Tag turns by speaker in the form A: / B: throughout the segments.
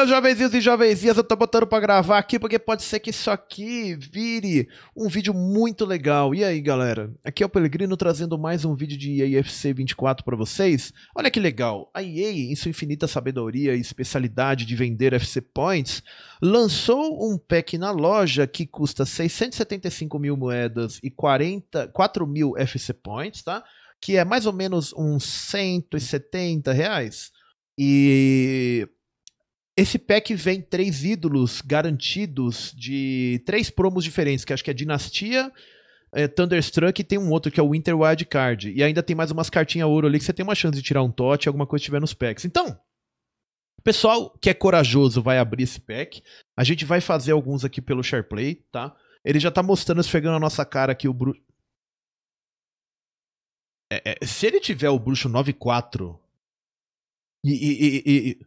A: meus jovenzinhos e jovenzinhas, eu tô botando pra gravar aqui porque pode ser que isso aqui vire um vídeo muito legal. E aí, galera? Aqui é o Pelegrino trazendo mais um vídeo de EAFC 24 para vocês. Olha que legal, a EA, em sua infinita sabedoria e especialidade de vender FC Points, lançou um pack na loja que custa 675 mil moedas e 40, 4 mil FC Points, tá? Que é mais ou menos uns 170 reais. E esse pack vem três ídolos garantidos de três promos diferentes, que acho que é Dinastia, é, Thunderstruck e tem um outro que é o Winter Wild Card. E ainda tem mais umas cartinhas ouro ali que você tem uma chance de tirar um tote, alguma coisa tiver nos packs. Então, pessoal que é corajoso vai abrir esse pack. A gente vai fazer alguns aqui pelo SharePlay, tá? Ele já tá mostrando, esfregando a nossa cara aqui o bruxo. É, é, se ele tiver o bruxo 9-4 e, e, e, e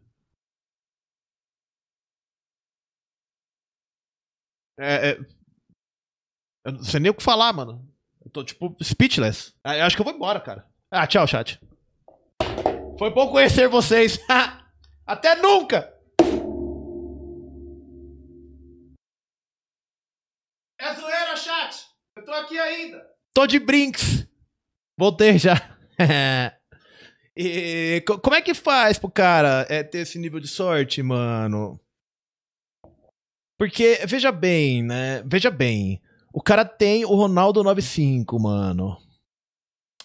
A: É, é... Eu não sei nem o que falar, mano. Eu tô, tipo, speechless. Ah, eu acho que eu vou embora, cara. Ah, tchau, chat. Foi bom conhecer vocês. Até nunca! É zoeira, chat! Eu tô aqui ainda. Tô de brinks. Voltei já. e, como é que faz pro cara é, ter esse nível de sorte, mano? Porque, veja bem, né? Veja bem. O cara tem o Ronaldo 95, mano.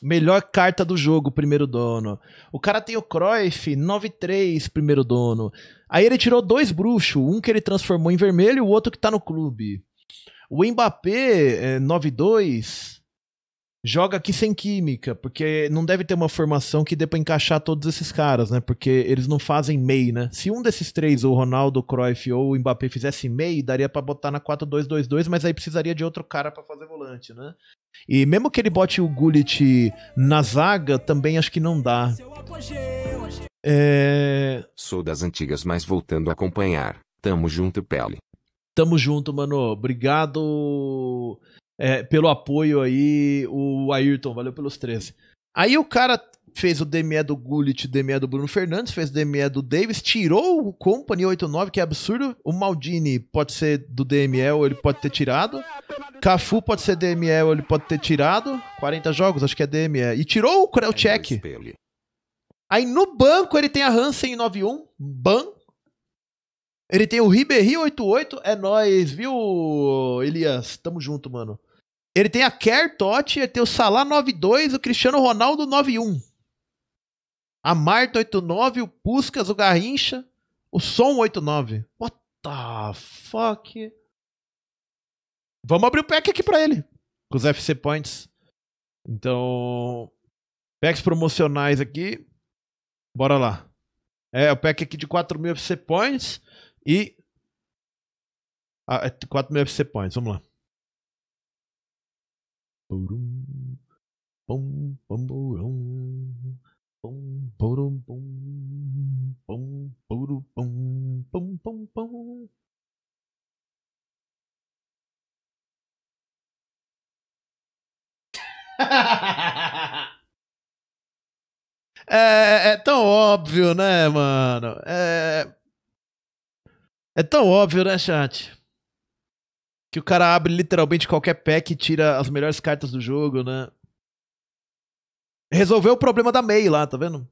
A: Melhor carta do jogo, primeiro dono. O cara tem o Cruyff, 9-3, primeiro dono. Aí ele tirou dois bruxos, um que ele transformou em vermelho e o outro que tá no clube. O Mbappé, é, 9-2, joga aqui sem química, porque não deve ter uma formação que dê pra encaixar todos esses caras, né? Porque eles não fazem MEI, né? Se um desses três, o Ronaldo, o Cruyff ou o Mbappé, fizesse MEI, daria para botar na 4-2-2-2, mas aí precisaria de outro cara para fazer volante, né? E mesmo que ele bote o Gullit na zaga, também acho que não dá. É... Sou das antigas, mas voltando a acompanhar. Tamo junto, Pele. Tamo junto, mano. Obrigado é, pelo apoio aí, o Ayrton, valeu pelos 13. Aí o cara fez o DME do Gullit, DME do Bruno Fernandes, fez o DME do Davis, tirou o Company 89, que é absurdo. O Maldini pode ser do DME ou ele pode ter tirado. Cafu pode ser DME ou ele pode ter tirado. 40 jogos, acho que é DME. E tirou o Krelchek. Aí no banco ele tem a Hansen 91, ban. Ele tem o ribery 88, é nós, viu, Elias? Tamo junto, mano. Ele tem a Kerr Totti, ele tem o Salah 92, o Cristiano Ronaldo 91. A Marta 89, o Puskas, o Garrincha, o Som 89. What the fuck? Vamos abrir o pack aqui para ele, com os FC Points. Então, packs promocionais aqui. Bora lá. É, o pack aqui de 4 mil FC Points e. Ah, 4 é, mil FC Points, vamos lá. É, é, tão óbvio, né, mano? É, é tão óbvio, né, chat? Que o cara abre literalmente qualquer pack e tira as melhores cartas do jogo, né? Resolveu o problema da MEI lá, tá vendo?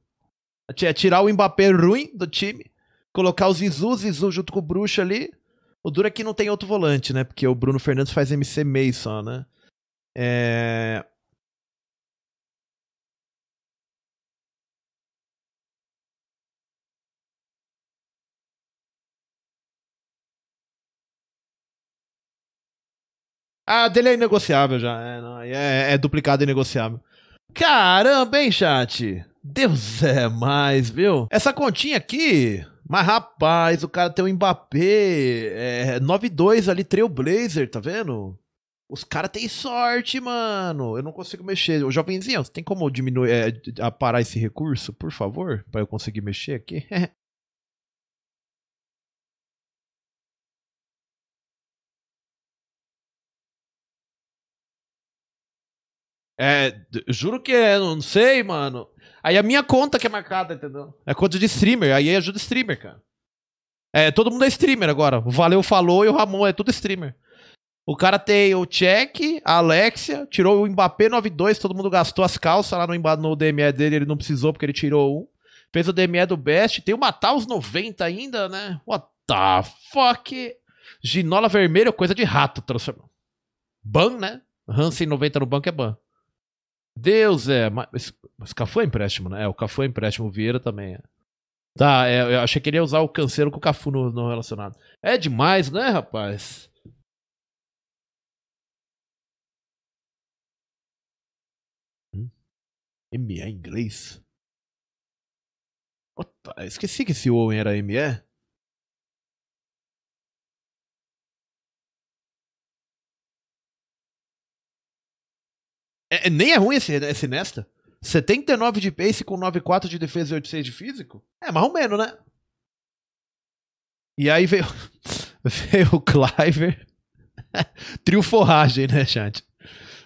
A: É, é tirar o Mbappé ruim do time, colocar o Zizu, Zizu junto com o Bruxo ali. O duro é que não tem outro volante, né? Porque o Bruno Fernandes faz MC MEI só, né? É... Ah, dele é negociável já. É, não, é, é duplicado e negociável. Caramba, hein, chat? Deus é mais, viu? Essa continha aqui. Mas rapaz, o cara tem o um Mbappé. É, 9-2 ali, Trailblazer, tá vendo? Os caras têm sorte, mano. Eu não consigo mexer. Ô, jovenzinho, você tem como diminuir, é, parar esse recurso, por favor? para eu conseguir mexer aqui? É, juro que é, não sei, mano. Aí a minha conta que é marcada, entendeu? É conta de streamer, aí ajuda streamer, cara. É, todo mundo é streamer agora. O Valeu falou e o Ramon é tudo streamer. O cara tem o Check, a Alexia, tirou o Mbappé 92, todo mundo gastou as calças lá no, no DME dele, ele não precisou porque ele tirou um. Fez o DME do Best, tem o os 90 ainda, né? What the fuck? Ginola vermelho, coisa de rato, transformou. Ban, né? Hansen 90 no banco é ban. Deus é. Mas, mas Cafu é empréstimo, né? É, o Cafu é empréstimo, o Vieira também é. Tá, é, eu achei que ele ia usar o canseiro com o Cafu no, no relacionado. É demais, né, rapaz? Hum? ME inglês? Puta, esqueci que esse Owen era ME. É, é, nem é ruim esse, esse Nesta. 79 de pace com 9,4 de defesa e 8,6 de físico? É, mais ou menos, né? E aí veio, veio o Cliver. Trio forragem, né, chat?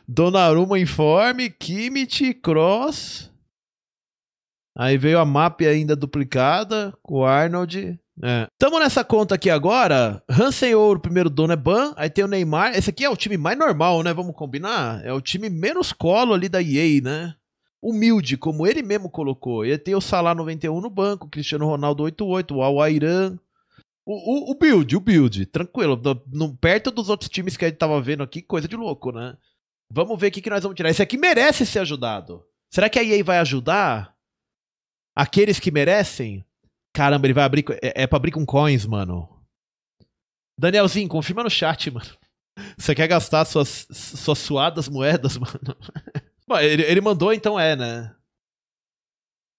A: Donnarumma informe, Kimmich, Cross. Aí veio a map ainda duplicada, com o Arnold, é. Tamo nessa conta aqui agora. Hansen Ouro, primeiro dono é Ban. Aí tem o Neymar. Esse aqui é o time mais normal, né? Vamos combinar? É o time menos colo ali da EA, né? Humilde, como ele mesmo colocou. E tem o Salah 91 no banco, Cristiano Ronaldo 88, o al O, o, o, build, o build, tranquilo. No, no, perto dos outros times que a gente tava vendo aqui, coisa de louco, né? Vamos ver o que, que nós vamos tirar. Esse aqui merece ser ajudado. Será que a EA vai ajudar aqueles que merecem? Caramba, ele vai abrir. É, é pra abrir com coins, mano. Danielzinho, confirma no chat, mano. Você quer gastar suas, suas suadas moedas, mano? Bom, ele, ele mandou, então é, né?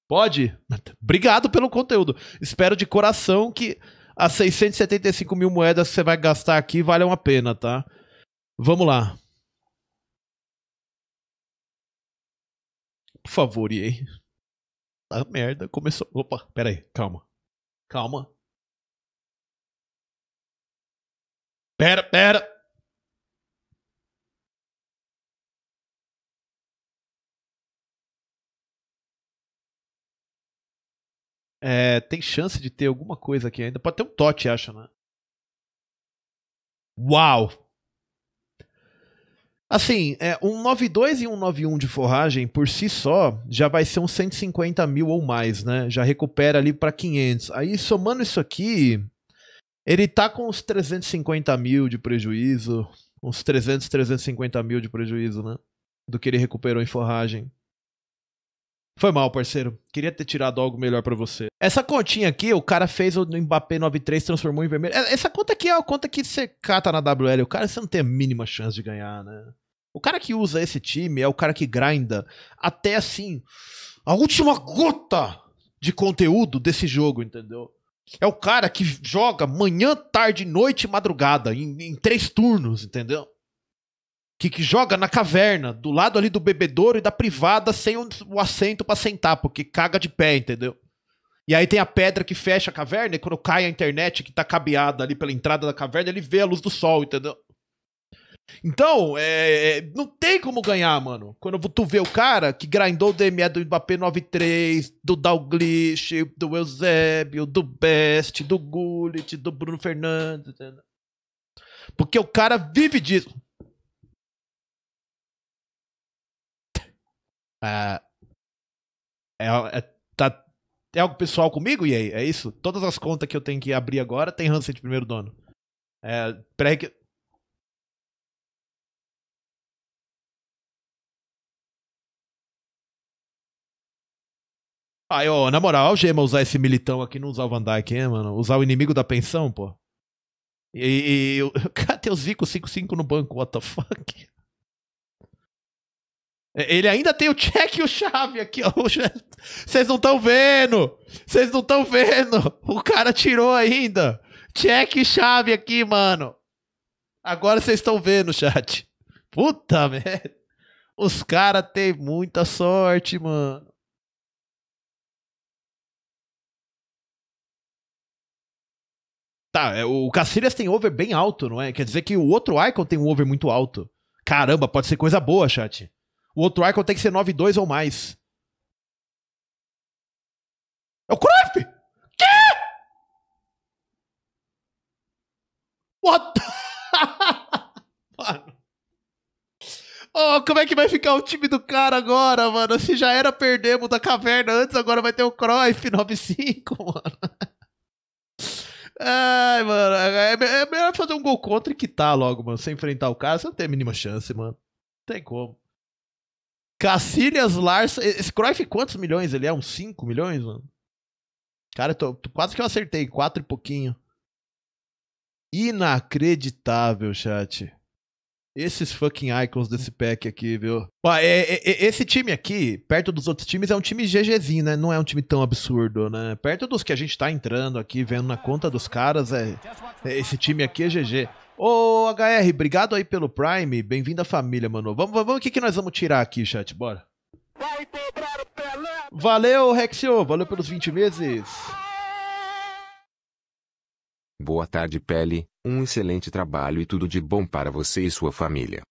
A: Pode? Obrigado pelo conteúdo. Espero de coração que as 675 mil moedas que você vai gastar aqui valham a pena, tá? Vamos lá. Por favor, aí? puta tá merda, começou. Opa, pera aí, calma. Calma. Pera, pera. É, tem chance de ter alguma coisa aqui ainda. Pode ter um Tote, acha, né? Uau! Assim, é, um 92 e um 91 de forragem, por si só, já vai ser uns 150 mil ou mais, né? Já recupera ali para 500. Aí, somando isso aqui, ele tá com uns 350 mil de prejuízo. Uns 300, 350 mil de prejuízo, né? Do que ele recuperou em forragem. Foi mal, parceiro. Queria ter tirado algo melhor para você. Essa continha aqui, o cara fez o Mbappé 93, transformou em vermelho. É, essa conta aqui é a conta que você cata na WL. O cara, você não tem a mínima chance de ganhar, né? O cara que usa esse time é o cara que grinda até assim a última gota de conteúdo desse jogo, entendeu? É o cara que joga manhã, tarde, noite e madrugada em, em três turnos, entendeu? Que, que, joga na caverna, do lado ali do bebedouro e da privada, sem o, o assento para sentar, porque caga de pé, entendeu? E aí tem a pedra que fecha a caverna, e quando cai a internet que tá cabeada ali pela entrada da caverna, ele vê a luz do sol, entendeu? Então, é, é, não tem como ganhar, mano. Quando tu vê o cara que grindou o DME do Mbappé 93, do Dalglish, do Eusébio, do Best, do Gullit, do Bruno Fernandes. Entendeu? Porque o cara vive disso. Ah, é, é, tá, é algo pessoal comigo, e aí? É isso? Todas as contas que eu tenho que abrir agora tem Hansen de primeiro dono. É, pré Aí, ó, na moral, Gema usar esse militão aqui, não usar o Van Dyke, hein, mano? Usar o inimigo da pensão, pô. E, e, e cadê os 5-5 no banco? What the fuck? Ele ainda tem o check e o chave aqui, ó. Vocês não estão vendo! Vocês não estão vendo! O cara tirou ainda! Check e chave aqui, mano! Agora vocês estão vendo, chat. Puta merda! Os caras têm muita sorte, mano. Tá, é, o Cacilhas tem over bem alto, não é? Quer dizer que o outro Icon tem um over muito alto. Caramba, pode ser coisa boa, chat. O outro Icon tem que ser 9-2 ou mais. É o Cruyff! Quê? What? mano. Oh, como é que vai ficar o time do cara agora, mano? Se já era perdemos da caverna antes, agora vai ter o Cruyff 9-5, mano. Ai, mano, é, é, é, melhor fazer um gol contra e quitar logo, mano. Sem enfrentar o cara, você não tem a mínima chance, mano. Não tem como. Cacilhas, Larson. Esse Cruyff, quantos milhões ele é? Uns 5 milhões, mano? Cara, tô, tô, quase que eu acertei. 4 e pouquinho. Inacreditável, chat. Esses fucking icons desse pack aqui, viu? Pô, é, é, é, esse time aqui, perto dos outros times, é um time GGzinho, né? Não é um time tão absurdo, né? Perto dos que a gente tá entrando aqui, vendo na conta dos caras, é, é esse time aqui é GG. Ô, HR, obrigado aí pelo Prime. Bem-vindo à família, mano. Vamos, vamos, o que, que nós vamos tirar aqui, chat? Bora. Valeu, Rexio. Valeu pelos 20 meses. Boa tarde, Pele. Um excelente trabalho e tudo de bom para você e sua família.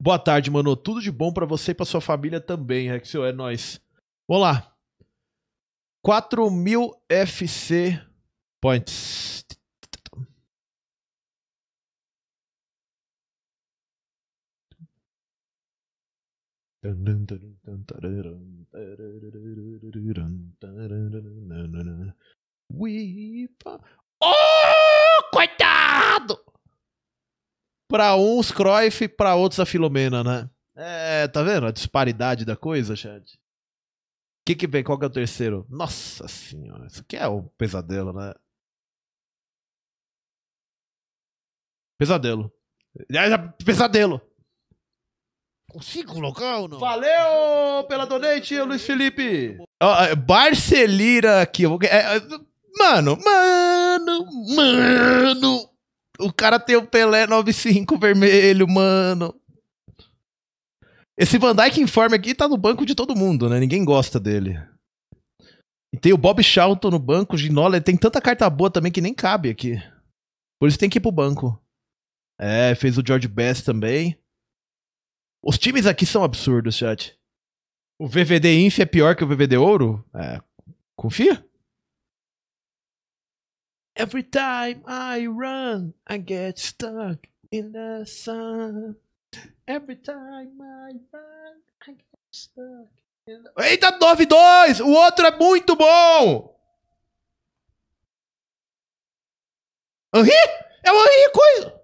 A: Boa tarde, mano. Tudo de bom para você e para sua família também, Rexel. É nós. Vamos lá. 4000 FC points. Weep errado. Para uns, Cruyff, para outros, a Filomena, né? É, tá vendo a disparidade da coisa, Xande? O que, que vem? Qual que é o terceiro? Nossa senhora, isso aqui é um pesadelo, né? Pesadelo. É pesadelo. Consigo colocar ou não? Valeu pela donate, Luiz Felipe. Oh, Barcelira aqui. É, mano, mano, mano. O cara tem o Pelé 95 vermelho, mano. Esse Van Dyke informe aqui tá no banco de todo mundo, né? Ninguém gosta dele. E tem o Bob Charlton no banco, o Ginola, tem tanta carta boa também que nem cabe aqui. Por isso tem que ir pro banco. É, fez o George Best também. Os times aqui são absurdos, chat. O VVD Inf é pior que o VVD Ouro? É, confia? Every time I run, I get stuck in the sun. Every time I run, I get stuck in the... Eita, 9-2! O outro é muito bom! Henri? É o Henri coisa!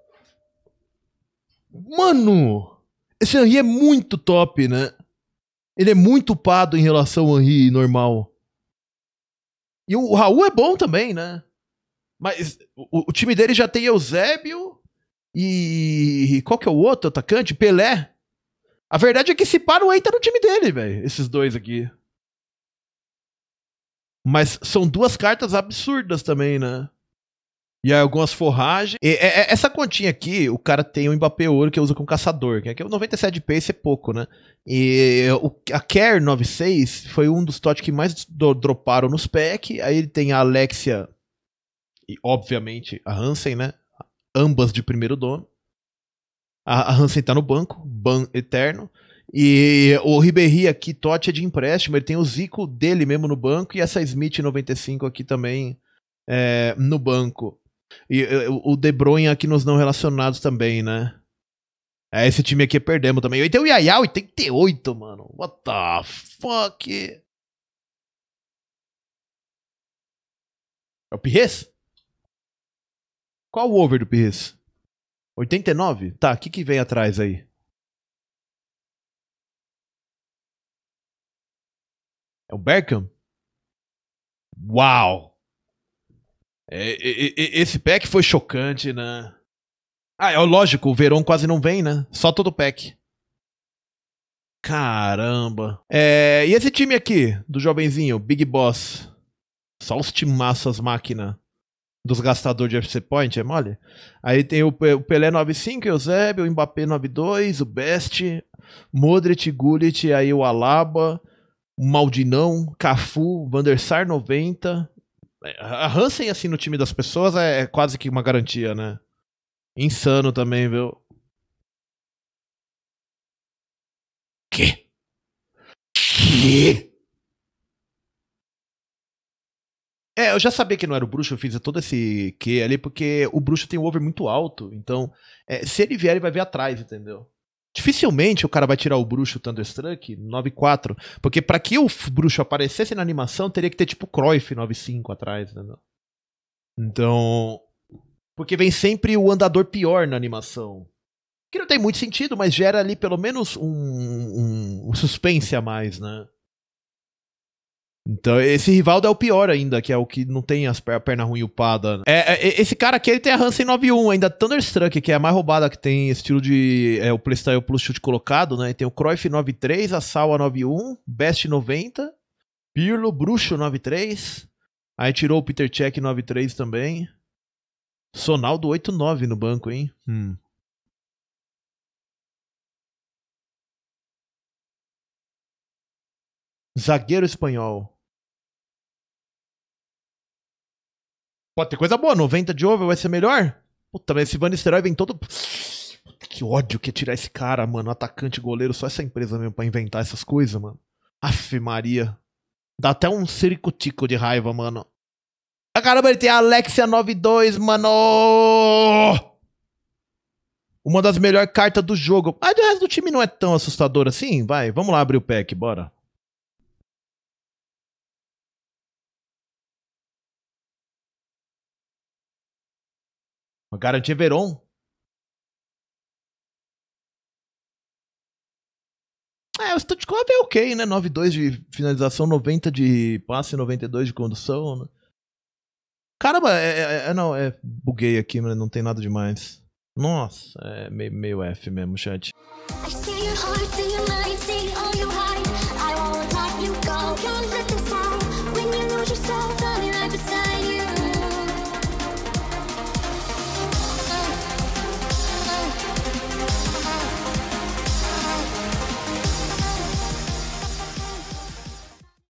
A: Mano, esse Henri é muito top, né? Ele é muito pado em relação ao Henri normal. E o Raul é bom também, né? Mas o, o time dele já tem Eusébio e. Qual que é o outro atacante? Pelé. A verdade é que esse paro aí tá no time dele, velho. Esses dois aqui. Mas são duas cartas absurdas também, né? E aí algumas forragens. E, é, é, essa continha aqui, o cara tem o um Mbappé Ouro que usa como caçador. Que é que é o 97 pace é pouco, né? E o, a Care 96 foi um dos totes que mais do, droparam nos pack. Aí ele tem a Alexia e obviamente a Hansen, né? Ambas de primeiro dono. A, a Hansen tá no banco, ban eterno. E o Ribéry aqui, Totti é de empréstimo, ele tem o Zico dele mesmo no banco e essa Smith 95 aqui também é, no banco. E o De Bruyne aqui nos não relacionados também, né? É, esse time aqui perdemos também. E tem o Yaya 88, mano. What the fuck? É o Pires? Qual o over do Pires? 89? Tá, o que, que vem atrás aí? É o Berkham? Uau! É, é, é, esse pack foi chocante, né? Ah, é lógico, o Verão quase não vem, né? Só todo pack. Caramba. É, e esse time aqui, do jovenzinho, Big Boss? Só os timaços, máquina dos gastadores de FC Point, é mole? Aí tem o Pelé 95, Eusébio, o Mbappé 92, o Best, Modric, Gullit, aí o Alaba, o Maldinão, Cafu, Vandersar 90. A Hansen, assim, no time das pessoas é, é quase que uma garantia, né? Insano também, viu? Que? Que? É, eu já sabia que não era o bruxo, eu fiz todo esse que ali, porque o bruxo tem um over muito alto. Então, é, se ele vier, ele vai ver atrás, entendeu? Dificilmente o cara vai tirar o bruxo Thunderstruck 9-4. Porque para que o bruxo aparecesse na animação, teria que ter tipo Cruyff 9-5 atrás, entendeu? Então. Porque vem sempre o andador pior na animação. Que não tem muito sentido, mas gera ali pelo menos um, um, um suspense a mais, né? Então, esse Rivaldo é o pior ainda, que é o que não tem as per a perna ruim upada. É, é, esse cara aqui, ele tem a Hansen 9-1, ainda Thunderstruck, que é a mais roubada, que tem estilo de é, o playstyle plus chute colocado, né? E tem o Cruyff 9-3, a Sawa 9-1, Best 90, Pirlo, Bruxo 9-3, aí tirou o Peter Check 9-3 também. Sonaldo 8-9 no banco, hein? Hum. Zagueiro espanhol. Pode ter coisa boa, 90 de over vai ser melhor? Puta, mas esse Van vem todo. Puta, que ódio que é tirar esse cara, mano. Atacante, goleiro, só essa empresa mesmo pra inventar essas coisas, mano. Aff, Maria. Dá até um circo-tico de raiva, mano. Ah, caramba, ele tem a Alexia 92, mano! Uma das melhores cartas do jogo. Mas o resto do time não é tão assustador assim? Vai, vamos lá abrir o pack, bora. Garantia Veron. É, o Stoichkov é ok, né? 9-2 de finalização, 90 de passe, 92 de condução. Né? Caramba, é é, é, é, não, é. Buguei aqui, mas não tem nada demais. Nossa, é meio, meio F mesmo, chat. I see your heart, see your mind, see